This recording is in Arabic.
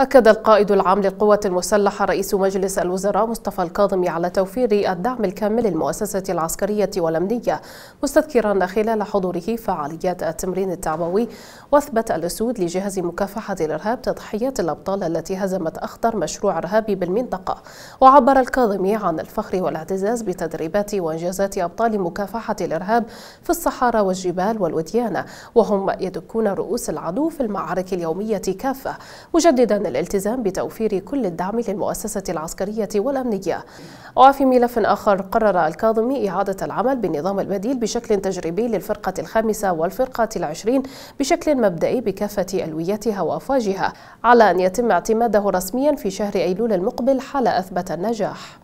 أكد القائد العام للقوات المسلحة رئيس مجلس الوزراء مصطفى الكاظمي على توفير الدعم الكامل للمؤسسة العسكرية والأمنية مستذكرا خلال حضوره فعاليات التمرين التعبوي وأثبت الأسود لجهاز مكافحة الإرهاب تضحيات الأبطال التي هزمت أخطر مشروع إرهابي بالمنطقة وعبر الكاظمي عن الفخر والاعتزاز بتدريبات وإنجازات أبطال مكافحة الإرهاب في الصحارى والجبال والوديان وهم يدكون رؤوس العدو في المعارك اليومية كافة مجددا ضمن الالتزام بتوفير كل الدعم للمؤسسة العسكرية والأمنية وفي ملف آخر قرر الكاظمي إعادة العمل بالنظام البديل بشكل تجريبي للفرقة الخامسة والفرقة العشرين بشكل مبدئي بكافة ألويتها وأفواجها على أن يتم اعتماده رسميا في شهر أيلول المقبل حال أثبت النجاح